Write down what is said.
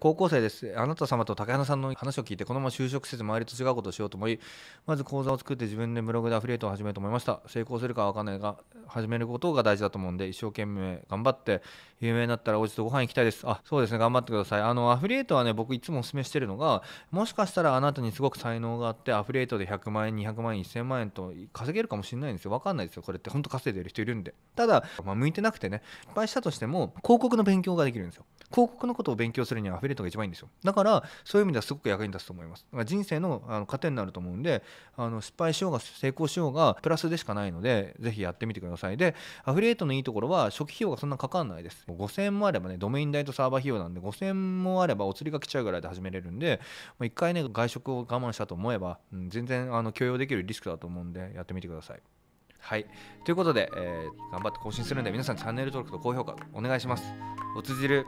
高校生です。あなた様と竹山さんの話を聞いて、このまま就職せず周りと違うことをしようと思い、まず講座を作って自分でブログでアフィリエイトを始めようと思いました。成功するかわかんないが、始めることが大事だと思うんで、一生懸命頑張って、有名になったらおじとご飯行きたいです。あ、そうですね、頑張ってください。あの、アフィリエイトはね、僕いつもお勧めしてるのが、もしかしたらあなたにすごく才能があって、アフィリエイトで100万円、200万円、1000万円と稼げるかもしれないんですよ。わかんないですよ。これって、ほんと稼いでる人いるんで。ただ、まあ、向いてなくてね、失敗したとしても、広告の勉強ができるんですよ。広告のことを勉強するにはアフィリエイトが一番いいんですよだからそういう意味ではすごく役に立つと思いますだから人生のあの糧になると思うんであの失敗しようが成功しようがプラスでしかないのでぜひやってみてくださいでアフィリエイトのいいところは初期費用がそんなかかんないです5000円もあればねドメイン代とサーバー費用なんで5000円もあればお釣りが来ちゃうぐらいで始めれるんで一回ね外食を我慢したと思えば、うん、全然あの許容できるリスクだと思うんでやってみてくださいはい。ということで、えー、頑張って更新するんで、皆さんチャンネル登録と高評価お願いします。おつじる。